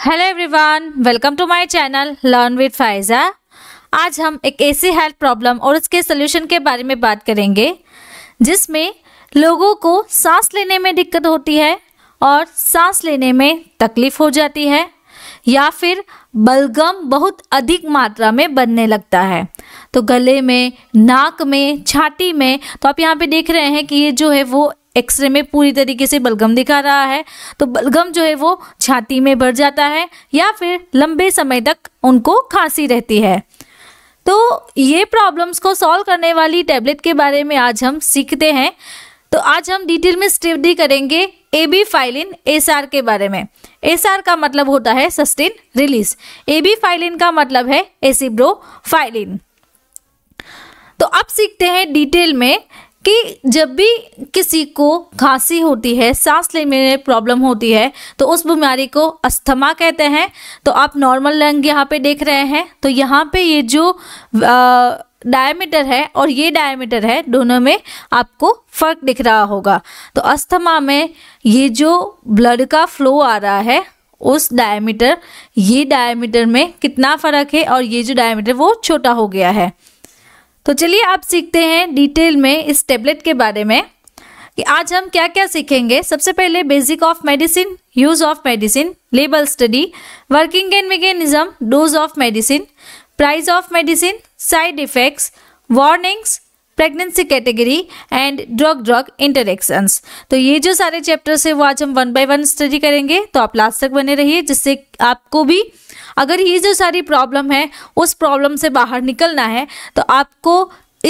hello everyone welcome to my channel learn with Faiza आज हम एक ऐसी हेल्थ प्रॉब्लम और उसके सोल्यूशन के बारे में बात करेंगे जिसमें लोगों को सांस लेने में दिक्कत होती है और सांस लेने में तकलीफ हो जाती है या फिर बलगम बहुत अधिक मात्रा में बनने लगता है तो गले में नाक में छाती में तो आप यहाँ पे देख रहे हैं कि ये जो है वो एक्सरे में पूरी तरीके से बलगम दिखा रहा है तो बलगम जो है वो छाती में भर जाता है या फिर लंबे समय तक उनको खांसी रहती है तो ये प्रॉब्लम्स को सॉल्व करने वाली टैबलेट के बारे में आज हम सीखते हैं तो आज हम डिटेल में स्टडी करेंगे A B phylline S R के बारे में एस आर का मतलब होता है sustain release A B phylline का मतलब है एसिब्रो फाइलिन तो अब सीखते हैं डिटेल में कि जब भी किसी को खांसी होती है सांस लेने में प्रॉब्लम होती है तो उस बीमारी को अस्थमा कहते हैं तो आप नॉर्मल लंग यहाँ पे देख रहे हैं तो यहाँ पे ये जो डायमीटर है और ये डायमीटर है दोनों में आपको फ़र्क दिख रहा होगा तो अस्थमा में ये जो ब्लड का फ्लो आ रहा है उस डायमीटर ये डायमीटर में कितना फ़र्क है और ये जो डायमीटर वो छोटा हो गया है तो चलिए आप सीखते हैं डिटेल में इस टेबलेट के बारे में कि आज हम क्या क्या सीखेंगे सबसे पहले basic of medicine use of medicine label study working and mechanism dose of medicine price of medicine side effects warnings pregnancy category and drug drug interactions तो ये जो सारे चैप्टर्स है वो आज हम वन बाय वन स्टडी करेंगे तो आप लास्ट तक बने रहिए जिससे आपको भी अगर ये जो सारी प्रॉब्लम है उस प्रॉब्लम से बाहर निकलना है तो आपको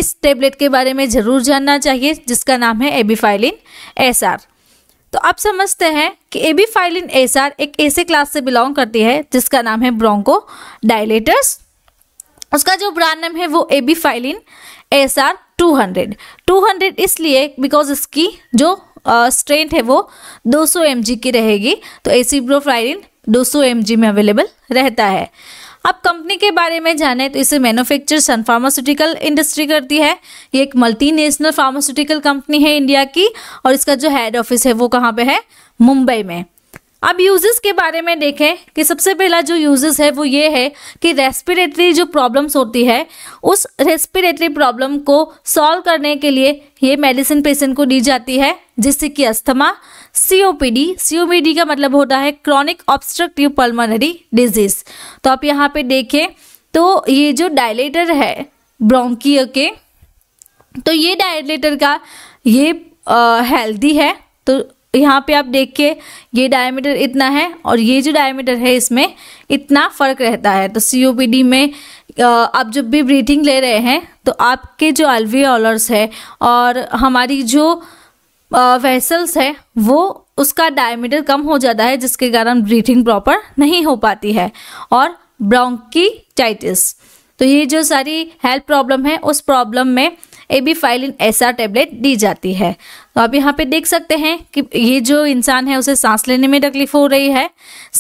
इस टेबलेट के बारे में ज़रूर जानना चाहिए जिसका नाम है एबीफाइलिन एस आर तो आप समझते हैं कि एबीफाइलिन एस आर एक ऐसे क्लास से बिलोंग करती है जिसका नाम है ब्रोंको डायलेटर्स उसका जो ब्रांड नेम है वो Abphylline S R two hundred two hundred इसलिए बिकॉज इसकी जो स्ट्रेंथ uh, है वो 200 सौ की रहेगी तो एसिब्रोफ्राइरिन दो सौ में अवेलेबल रहता है अब कंपनी के बारे में जाने तो इसे मैन्युफैक्चर सन फार्मास्यूटिकल इंडस्ट्री करती है ये एक मल्टीनेशनल फार्मास्यूटिकल कंपनी है इंडिया की और इसका जो हेड ऑफिस है वो कहाँ पे है मुंबई में अब यूजेस के बारे में देखें कि सबसे पहला जो यूजेस है वो ये है कि रेस्पिरेटरी जो प्रॉब्लम्स होती है उस रेस्पिरेटरी प्रॉब्लम को सॉल्व करने के लिए ये मेडिसिन पेशेंट को दी जाती है जिससे कि अस्थमा सीओपीडी सीओपीडी का मतलब होता है क्रॉनिक ऑब्स्ट्रक्टिव पल्मोनरी डिजीज तो आप यहाँ पे देखें तो ये जो डायलेटर है ब्रोंकिय के तो ये डायलेटर का ये हेल्दी है तो यहाँ पे आप देख के ये डायमीटर इतना है और ये जो डायमीटर है इसमें इतना फ़र्क रहता है तो सी में आप जब भी ब्रीथिंग ले रहे हैं तो आपके जो ऑलर्स है और हमारी जो वेसल्स है वो उसका डायमीटर कम हो जाता है जिसके कारण ब्रीथिंग प्रॉपर नहीं हो पाती है और ब्रोंकी तो ये जो सारी हेल्थ प्रॉब्लम है उस प्रॉब्लम में एबीफाइलिन ऐसा टेबलेट दी जाती है तो आप यहाँ पे देख सकते हैं कि ये जो इंसान है उसे सांस लेने में तकलीफ हो रही है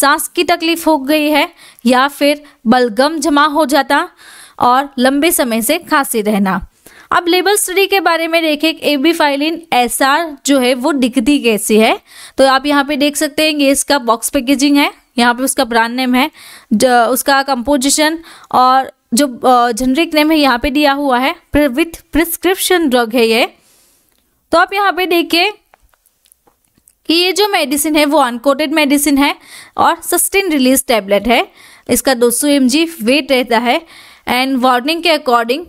सांस की तकलीफ हो गई है या फिर बलगम जमा हो जाता और लंबे समय से खांसी रहना अब लेबल स्टडी के बारे में देखें एबी फाइलिन एस जो है वो दिखती कैसी है तो आप यहाँ पे देख सकते हैं ये इसका बॉक्स पैकेजिंग है यहाँ पे उसका ब्रांड नेम है उसका कंपोजिशन और जो जेनरिक नेम है यहाँ पे दिया हुआ है विथ प्रिस्क्रिप्शन ड्रग है ये तो आप यहाँ पे देखिए कि ये जो मेडिसिन है वो अनकोटेड मेडिसिन है और सस्टेन रिलीज टेबलेट है इसका 200 सौ वेट रहता है एंड वार्निंग के अकॉर्डिंग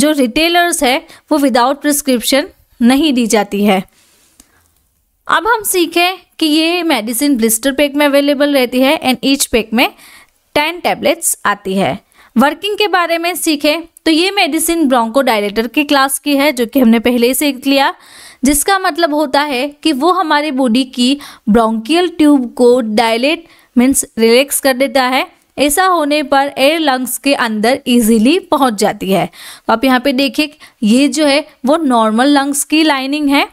जो रिटेलर्स है वो विदाउट प्रिस्क्रिप्शन नहीं दी जाती है अब हम सीखें कि ये मेडिसिन ब्लिस्टर पैक में अवेलेबल रहती है एंड ईच पैक में टेन टेबलेट्स आती है वर्किंग के बारे में सीखें तो ये मेडिसिन ब्रोंको डायलेटर की क्लास की है जो कि हमने पहले ही सीख लिया जिसका मतलब होता है कि वो हमारे बॉडी की ब्रोंकियल ट्यूब को डायलेट मीन्स रिलैक्स कर देता है ऐसा होने पर एयर लंग्स के अंदर इजीली पहुंच जाती है तो आप यहाँ पे देखिए ये जो है वो नॉर्मल लंग्स की लाइनिंग है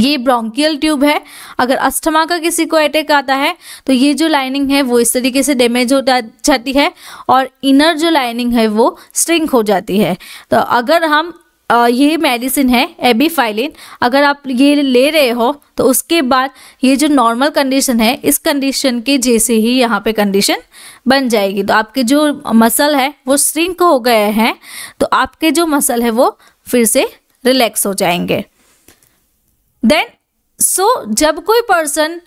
ये ब्रोंकियल ट्यूब है अगर अस्थमा का किसी को अटैक आता है तो ये जो लाइनिंग है वो इस तरीके से डैमेज हो जाती है और इनर जो लाइनिंग है वो स्ट्रिंक हो जाती है तो अगर हम ये मेडिसिन है एबीफाइलिन अगर आप ये ले रहे हो तो उसके बाद ये जो नॉर्मल कंडीशन है इस कंडीशन के जैसे ही यहाँ पे कंडीशन बन जाएगी तो आपके जो मसल है वो स्ट्रिंक हो गए हैं तो आपके जो मसल है वो फिर से रिलैक्स हो जाएंगे देन सो so, जब कोई पर्सन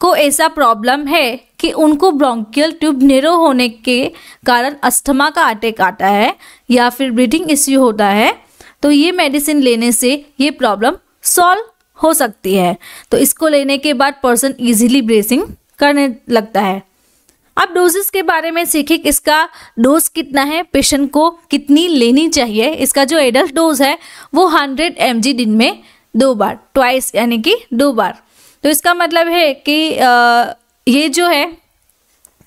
को ऐसा प्रॉब्लम है कि उनको ब्रोंकियल ट्यूब नेरो होने के कारण अस्थमा का अटैक आता है या फिर ब्रीथिंग इश्यू होता है तो ये मेडिसिन लेने से ये प्रॉब्लम सॉल्व हो सकती है तो इसको लेने के बाद पर्सन इजीली ब्रेसिंग करने लगता है अब डोजेस के बारे में सीखे इसका डोज कितना है पेशेंट को कितनी लेनी चाहिए इसका जो एडल्ट डोज है वो हंड्रेड एम दिन में दो बार ट्वाइस यानी कि दो बार तो इसका मतलब है कि आ, ये जो है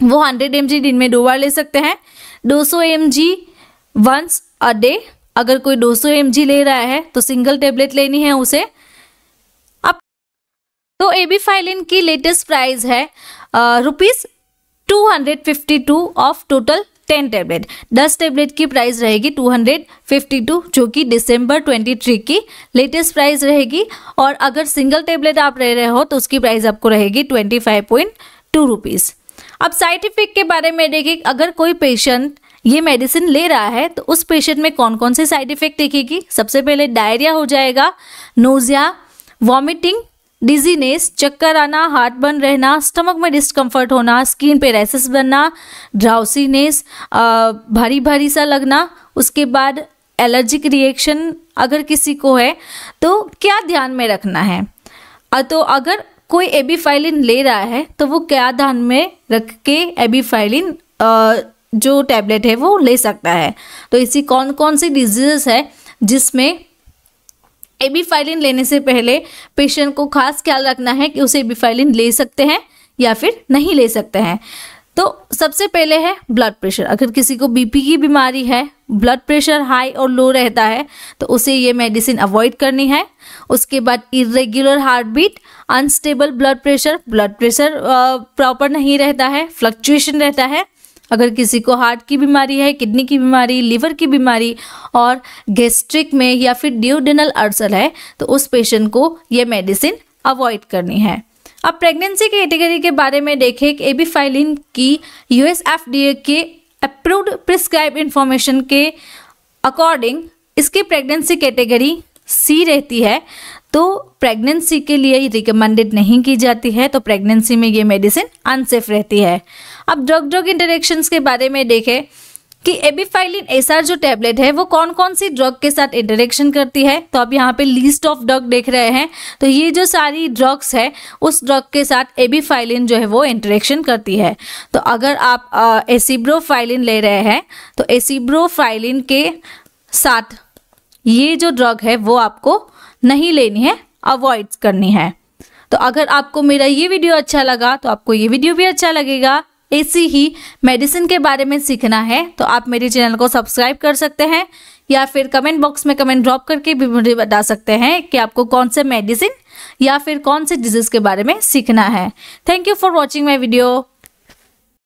वो हंड्रेड एम जी दिन में दो बार ले सकते हैं दो सौ M G once a day अगर कोई दो सौ एम जी ले रहा है तो सिंगल टेबलेट लेनी है उसे अब तो ए बी फाइलिन की लेटेस्ट प्राइस है rupees two hundred fifty two of total ten tablet दस टेबलेट की प्राइस रहेगी टू हंड्रेड फिफ्टी टू जो कि डिसम्बर ट्वेंटी थ्री की लेटेस्ट प्राइस रहेगी और अगर सिंगल टेबलेट आप ले रहे हो तो उसकी प्राइस आपको रहेगी twenty five point two rupees अब साइड इफेक्ट के बारे में देखिए अगर कोई पेशेंट ये मेडिसिन ले रहा है तो उस पेशेंट में कौन कौन से साइड इफेक्ट देखेगी सबसे पहले डायरिया हो जाएगा नोजिया वॉमिटिंग डिजीनेस चक्कर आना हार्ट बर्न रहना स्टमक में डिस्कम्फर्ट होना स्किन पे रैसेस बनना ड्राउसीनेस भारी भारी सा लगना उसके बाद एलर्जिक रिएक्शन अगर किसी को है तो क्या ध्यान में रखना है तो अगर कोई एबीफाइलिन ले रहा है तो वो क्या ध्यान में रख के एबीफाइलिन जो टैबलेट है वो ले सकता है तो इसी कौन कौन सी डिजीज़ है जिसमें एबीफाइलिन लेने से पहले पेशेंट को खास ख्याल रखना है कि उसे एबीफाइलिन ले सकते हैं या फिर नहीं ले सकते हैं तो सबसे पहले है ब्लड प्रेशर अगर किसी को बीपी की बीमारी है ब्लड प्रेशर हाई और लो रहता है तो उसे ये मेडिसिन अवॉइड करनी है उसके बाद irregular heart beat unstable blood pressure blood pressure proper नहीं रहता है फ्लक्चुएशन रहता है अगर किसी को हार्ट की बीमारी है किडनी की बीमारी लीवर की बीमारी और गैस्ट्रिक में या फिर ड्यूडेनल अर्सल है तो उस पेशेंट को ये मेडिसिन अवॉइड करनी है अब प्रेगनेंसी कैटेगरी के बारे में देखें कि एबीफाइलिन की यूएस एफ के अप्रूव्ड प्रिस्क्राइब इन्फॉर्मेशन के अकॉर्डिंग इसकी प्रेगनेंसी कैटेगरी सी रहती है तो प्रेगनेंसी के लिए रिकमेंडेड नहीं की जाती है तो प्रेगनेंसी में ये मेडिसिन अनसेफ रहती है अब ड्रग ड्रग इंटरेक्शंस के बारे में देखें कि एबीफाइलिन एसआर जो टैबलेट है वो कौन कौन सी ड्रग के साथ इंटरेक्शन करती है तो आप यहाँ पे लिस्ट ऑफ ड्रग देख रहे हैं तो ये जो सारी ड्रग्स है उस ड्रग के साथ एबीफाइलिन जो है वो इंटरेक्शन करती है तो अगर आप एसिब्रोफाइलिन ले रहे हैं तो एसिब्रोफाइलिन के साथ ये जो ड्रग है वो आपको नहीं लेनी है अवॉइड करनी है तो अगर आपको मेरा ये वीडियो अच्छा लगा तो आपको ये वीडियो भी अच्छा लगेगा ऐसी ही मेडिसिन के बारे में सीखना है तो आप मेरे चैनल को सब्सक्राइब कर सकते हैं या फिर कमेंट बॉक्स में कमेंट ड्रॉप करके भी मुझे बता सकते हैं कि आपको कौन से मेडिसिन या फिर कौन से डिजीज़ के बारे में सीखना है thank you for watching my video